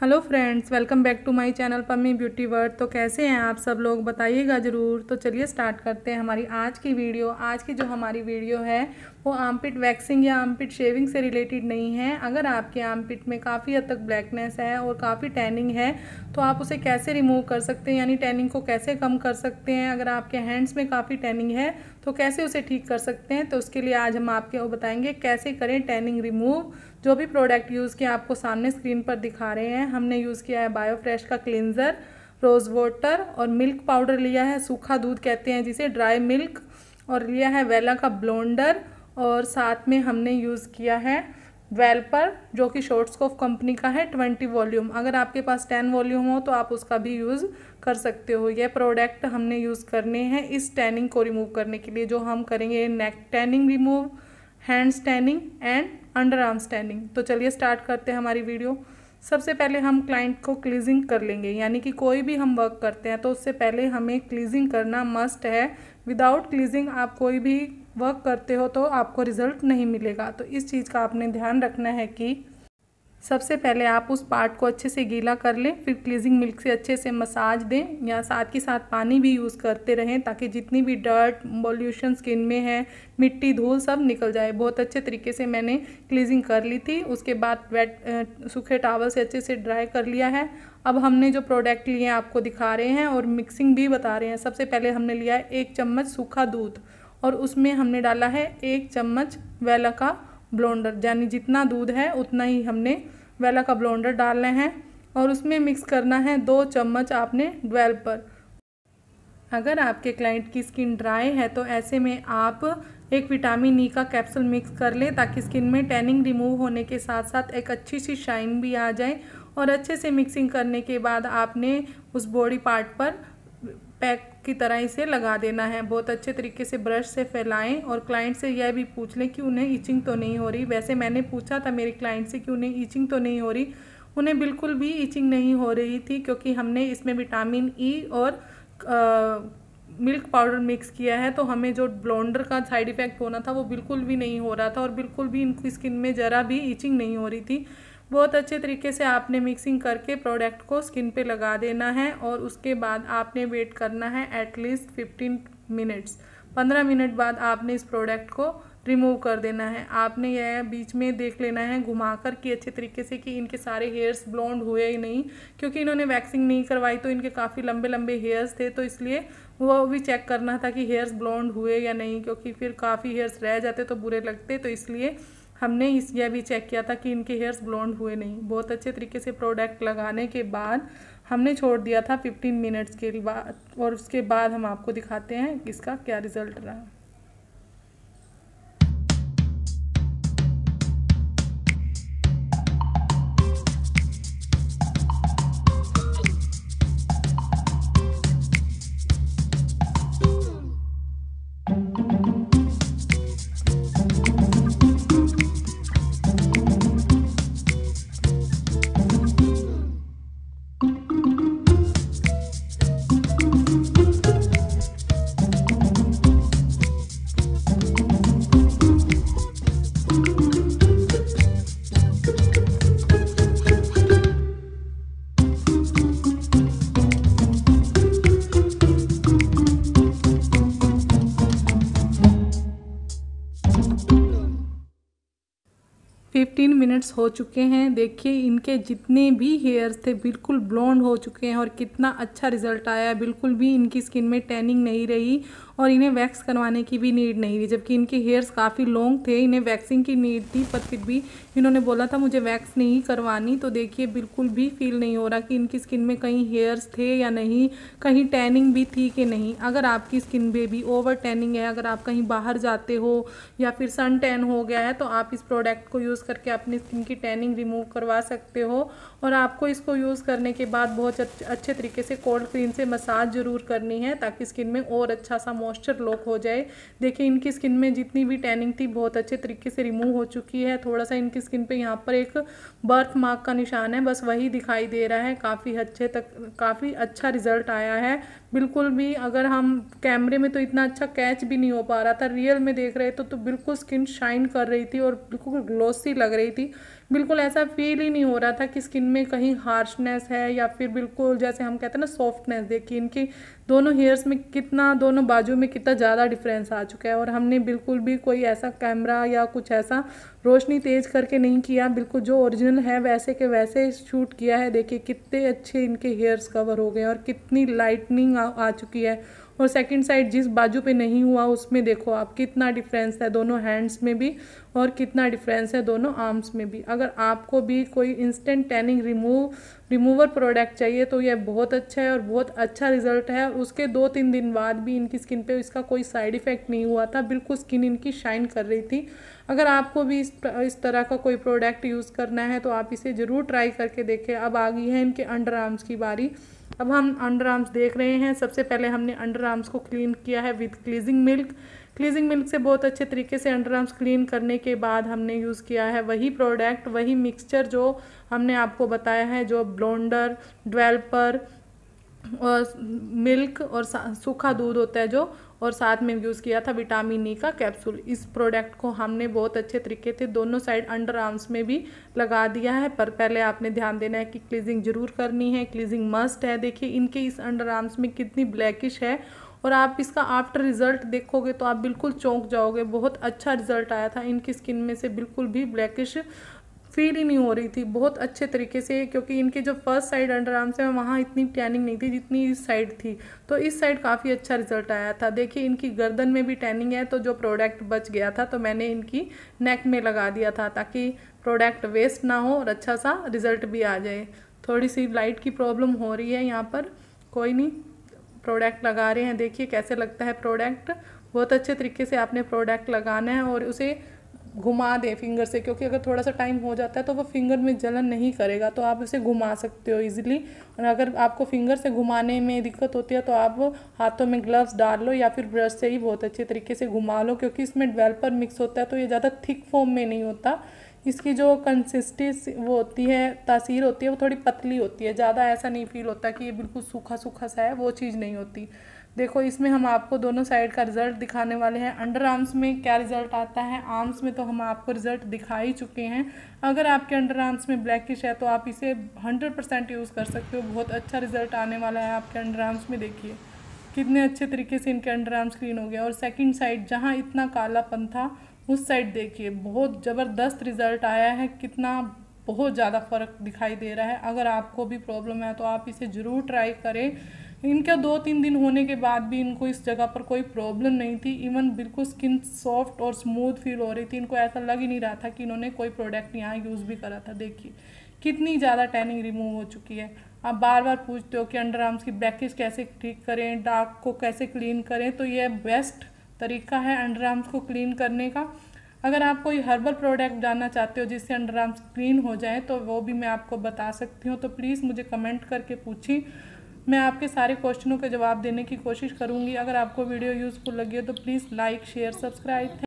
hello friends welcome back to my channel Pammi beauty world तो कैसे हैं आप सब लोग बताइएगा ज़रूर तो चलिए स्टार्ट करते हैं हमारी आज की वीडियो आज की जो हमारी वीडियो है वो आमपिट वैक्सिंग या आमपिट शेविंग से रिलेटेड नहीं है अगर आपके आमपिट में काफ़ी हद तक ब्लैकनेस है और काफ़ी टैनिंग है तो आप उसे कैसे रिमूव कर सकते हैं यानी टैनिंग को कैसे कम कर सकते हैं अगर आपके हैंड्स में काफ़ी टैनिंग है तो कैसे उसे ठीक कर सकते हैं तो उसके लिए आज हम आपके वो बताएंगे कैसे करें टैनिंग रिमूव जो भी प्रोडक्ट यूज़ किया आपको सामने स्क्रीन पर दिखा रहे हैं हमने यूज़ किया है बायोफ्रेश का क्लिनज़र रोज़ वाटर और मिल्क पाउडर लिया है सूखा दूध कहते हैं जिसे ड्राई मिल्क और लिया है वेला का ब्लोंडर और साथ में हमने यूज़ किया है वेल्पर जो कि शॉर्ट स्कोफ कंपनी का है ट्वेंटी वॉल्यूम अगर आपके पास टेन वॉल्यूम हो तो आप उसका भी यूज़ कर सकते हो यह प्रोडक्ट हमने यूज़ करने हैं इस टैनिंग को रिमूव करने के लिए जो हम करेंगे neck tanning remove hand standing and under arm standing तो चलिए स्टार्ट करते हैं हमारी वीडियो सबसे पहले हम क्लाइंट को क्लीजिंग कर लेंगे यानी कि कोई भी हम वर्क करते हैं तो उससे पहले हमें क्लीजिंग करना मस्ट है विदाउट क्लीजिंग आप कोई भी वर्क करते हो तो आपको रिजल्ट नहीं मिलेगा तो इस चीज़ का आपने ध्यान रखना है कि सबसे पहले आप उस पार्ट को अच्छे से गीला कर लें फिर क्लीजिंग मिल्क से अच्छे से मसाज दें या साथ ही साथ पानी भी यूज़ करते रहें ताकि जितनी भी डर्ट पॉल्यूशन स्किन में है मिट्टी धूल सब निकल जाए बहुत अच्छे तरीके से मैंने क्लीजिंग कर ली थी उसके बाद वेट सूखे टावल से अच्छे से ड्राई कर लिया है अब हमने जो प्रोडक्ट लिए आपको दिखा रहे हैं और मिक्सिंग भी बता रहे हैं सबसे पहले हमने लिया है एक चम्मच सूखा दूध और उसमें हमने डाला है एक चम्मच वेला का ब्लोंडर यानी जितना दूध है उतना ही हमने वेला का ब्लोंडर डालना है और उसमें मिक्स करना है दो चम्मच आपने ड्वेल पर अगर आपके क्लाइंट की स्किन ड्राई है तो ऐसे में आप एक विटामिन ई e का कैप्सूल मिक्स कर लें ताकि स्किन में टैनिंग रिमूव होने के साथ साथ एक अच्छी सी शाइन भी आ जाए और अच्छे से मिक्सिंग करने के बाद आपने उस बॉडी पार्ट पर पैक की तरह इसे लगा देना है बहुत अच्छे तरीके से ब्रश से फैलाएं और क्लाइंट से यह भी पूछ लें कि उन्हें ईचिंग तो नहीं हो रही वैसे मैंने पूछा था मेरे क्लाइंट से कि उन्हें ईचिंग तो नहीं हो रही उन्हें बिल्कुल भी ईचिंग नहीं हो रही थी क्योंकि हमने इसमें विटामिन ई e और आ, मिल्क पाउडर मिक्स किया है तो हमें जो ब्लॉन्डर का साइड इफ़ेक्ट होना था वो बिल्कुल भी नहीं हो रहा था और बिल्कुल भी इनकी स्किन में ज़रा भी ईचिंग नहीं हो रही थी बहुत अच्छे तरीके से आपने मिक्सिंग करके प्रोडक्ट को स्किन पे लगा देना है और उसके बाद आपने वेट करना है एटलीस्ट फिफ्टीन मिनट्स पंद्रह मिनट बाद आपने इस प्रोडक्ट को रिमूव कर देना है आपने यह बीच में देख लेना है घुमाकर कि अच्छे तरीके से कि इनके सारे हेयर्स ब्लॉन्ड हुए ही नहीं क्योंकि इन्होंने वैक्सिंग नहीं करवाई तो इनके काफ़ी लंबे लंबे हेयर्स थे तो इसलिए वो भी चेक करना था कि हेयर्स ब्लॉन्ड हुए या नहीं क्योंकि फिर काफ़ी हेयर्स रह जाते तो बुरे लगते तो इसलिए हमने इस यह भी चेक किया था कि इनके हेयर्स ब्लॉन्ड हुए नहीं बहुत अच्छे तरीके से प्रोडक्ट लगाने के बाद हमने छोड़ दिया था फिफ्टीन मिनट्स के बाद और उसके बाद हम आपको दिखाते हैं इसका क्या रिज़ल्ट रहा फिफ्टीन मिनट्स हो चुके हैं देखिए इनके जितने भी हेयर्स थे बिल्कुल ब्लॉन्ड हो चुके हैं और कितना अच्छा रिजल्ट आया बिल्कुल भी इनकी स्किन में टैनिंग नहीं रही और इन्हें वैक्स करवाने की भी नीड नहीं थी जबकि इनके हेयर्स काफ़ी लॉन्ग थे इन्हें वैक्सिंग की नीड थी पर फिर भी इन्होंने बोला था मुझे वैक्स नहीं करवानी तो देखिए बिल्कुल भी फील नहीं हो रहा कि इनकी स्किन में कहीं हेयर्स थे या नहीं कहीं टैनिंग भी थी कि नहीं अगर आपकी स्किन में भी ओवर टैनिंग है अगर आप कहीं बाहर जाते हो या फिर सन टैन हो गया है तो आप इस प्रोडक्ट को यूज़ करके अपनी स्किन की टैनिंग रिमूव करवा सकते हो और आपको इसको यूज़ करने के बाद बहुत अच्छे तरीके से कोल्ड क्रीम से मसाज ज़रूर करनी है ताकि स्किन में और अच्छा सा मॉइस्चर लॉक हो जाए देखिए इनकी स्किन में जितनी भी टैनिंग थी बहुत अच्छे तरीके से रिमूव हो चुकी है थोड़ा सा इनकी स्किन पे यहाँ पर एक बर्थ मार्क का निशान है बस वही दिखाई दे रहा है काफ़ी अच्छे तक काफ़ी अच्छा रिजल्ट आया है बिल्कुल भी अगर हम कैमरे में तो इतना अच्छा कैच भी नहीं हो पा रहा था रियल में देख रहे तो, तो बिल्कुल स्किन शाइन कर रही थी और बिल्कुल ग्लोसी लग रही थी बिल्कुल ऐसा फील ही नहीं हो रहा था कि स्किन में कहीं हार्शनेस है या फिर बिल्कुल जैसे हम कहते हैं ना सॉफ्टनेस देखिए इनकी दोनों हेयर्स में कितना दोनों बाजू में कितना ज़्यादा डिफरेंस आ चुका है और हमने बिल्कुल भी कोई ऐसा कैमरा या कुछ ऐसा रोशनी तेज़ करके नहीं किया बिल्कुल जो ओरिजिनल है वैसे के वैसे शूट किया है देखिए कितने अच्छे इनके हेयर्स कवर हो गए और कितनी लाइटनिंग आ, आ चुकी है और सेकंड साइड जिस बाजू पे नहीं हुआ उसमें देखो आप कितना डिफरेंस है दोनों हैंड्स में भी और कितना डिफरेंस है दोनों आर्म्स में भी अगर आपको भी कोई instant tanning remove remover product चाहिए तो यह बहुत अच्छा है और बहुत अच्छा रिजल्ट है उसके दो तीन दिन बाद भी इनकी स्किन पे इसका कोई साइड इफ़ेक्ट नहीं हुआ था बिल्कुल स्किन इनकी शाइन कर रही थी अगर आपको भी इस इस तरह का कोई प्रोडक्ट यूज़ करना है तो आप इसे ज़रूर ट्राई करके देखें अब आ गई है इनके अंडर आर्म्स की बारी अब हम अंडर आर्म्स देख रहे हैं सबसे पहले हमने अंडर आर्म्स को क्लीन किया है with cleansing milk cleansing milk से बहुत अच्छे तरीके से अंडर आर्म्स क्लीन करने के बाद हमने यूज़ किया है वही प्रोडक्ट वही मिक्सचर जो हमने आपको बताया है जो ब्लोंडर डवेल्पर और मिल्क और सूखा दूध होता है जो और साथ में यूज़ किया था विटामिन ई e का कैप्सूल इस प्रोडक्ट को हमने बहुत अच्छे तरीके से दोनों साइड अंडर आर्म्स में भी लगा दिया है पर पहले आपने ध्यान देना है कि क्लीजिंग ज़रूर करनी है क्लीजिंग मस्ट है देखिए इनके इस अंडर आर्म्स में कितनी ब्लैकिश है और आप इसका आफ्टर रिज़ल्ट देखोगे तो आप बिल्कुल चौंक जाओगे बहुत अच्छा रिज़ल्ट आया था इनकी स्किन में से बिल्कुल भी ब्लैकिश फील ही नहीं हो रही थी बहुत अच्छे तरीके से क्योंकि इनके जो फर्स्ट साइड अंडर आर्म्स है वहाँ इतनी टैनिंग नहीं थी जितनी इस साइड थी तो इस साइड काफ़ी अच्छा रिजल्ट आया था देखिए इनकी गर्दन में भी टैनिंग है तो जो प्रोडक्ट बच गया था तो मैंने इनकी नेक में लगा दिया था ताकि प्रोडक्ट वेस्ट ना हो और अच्छा सा रिज़ल्ट भी आ जाए थोड़ी सी लाइट की प्रॉब्लम हो रही है यहाँ पर कोई नहीं प्रोडक्ट लगा रहे हैं देखिए कैसे लगता है प्रोडक्ट बहुत अच्छे तरीके से आपने प्रोडक्ट लगाना है और उसे घुमा दें फिंगर से क्योंकि अगर थोड़ा सा टाइम हो जाता है तो वो फिंगर में जलन नहीं करेगा तो आप उसे घुमा सकते हो इजीली और अगर आपको फिंगर से घुमाने में दिक्कत होती है तो आप हाथों में ग्लव्स डाल लो या फिर ब्रश से ही बहुत अच्छे तरीके से घुमा लो क्योंकि इसमें डवेल्पर मिक्स होता है तो ये ज़्यादा थिक फॉर्म में नहीं होता इसकी जो कंसिस्टेंसी वो होती है तासीर होती है वो थोड़ी पतली होती है ज़्यादा ऐसा नहीं फील होता कि ये बिल्कुल सूखा सूखा सा है वो चीज़ नहीं होती देखो इसमें हम आपको दोनों साइड का रिज़ल्ट दिखाने वाले हैं अंडर आर्म्स में क्या रिज़ल्ट आता है आर्म्स में तो हम आपको रिज़ल्ट दिखा ही चुके हैं अगर आपके अंडर आर्म्स में ब्लैकिश है तो आप इसे हंड्रेड परसेंट यूज़ कर सकते हो बहुत अच्छा रिज़ल्ट आने वाला है आपके अंडर आर्म्स में देखिए कितने अच्छे तरीके से इनके अंडर आर्म्स क्लीन हो गया और सेकेंड साइड जहाँ इतना कालापन था उस साइड देखिए बहुत ज़बरदस्त रिज़ल्ट आया है कितना बहुत ज़्यादा फ़र्क दिखाई दे रहा है अगर आपको भी प्रॉब्लम है तो आप इसे ज़रूर ट्राई करें इनका दो तीन दिन होने के बाद भी इनको इस जगह पर कोई प्रॉब्लम नहीं थी इवन बिल्कुल स्किन सॉफ्ट और स्मूथ फील हो रही थी इनको ऐसा लग ही नहीं रहा था कि इन्होंने कोई प्रोडक्ट यहाँ यूज़ भी करा था देखिए कितनी ज़्यादा टैनिंग रिमूव हो चुकी है आप बार बार पूछते हो कि अंडर आर्म्स की ब्लैकेज कैसे ठीक करें डार्क को कैसे क्लीन करें तो यह बेस्ट तरीका है अंडर आर्म्स को क्लीन करने का अगर आप कोई हर्बल प्रोडक्ट जानना चाहते हो जिससे अंडर आर्म्स क्लीन हो जाए तो वो भी मैं आपको बता सकती हूँ तो प्लीज़ मुझे कमेंट करके पूछी मैं आपके सारे क्वेश्चनों के जवाब देने की कोशिश करूँगी अगर आपको वीडियो यूज़फुल लगी हो तो प्लीज़ लाइक शेयर सब्सक्राइब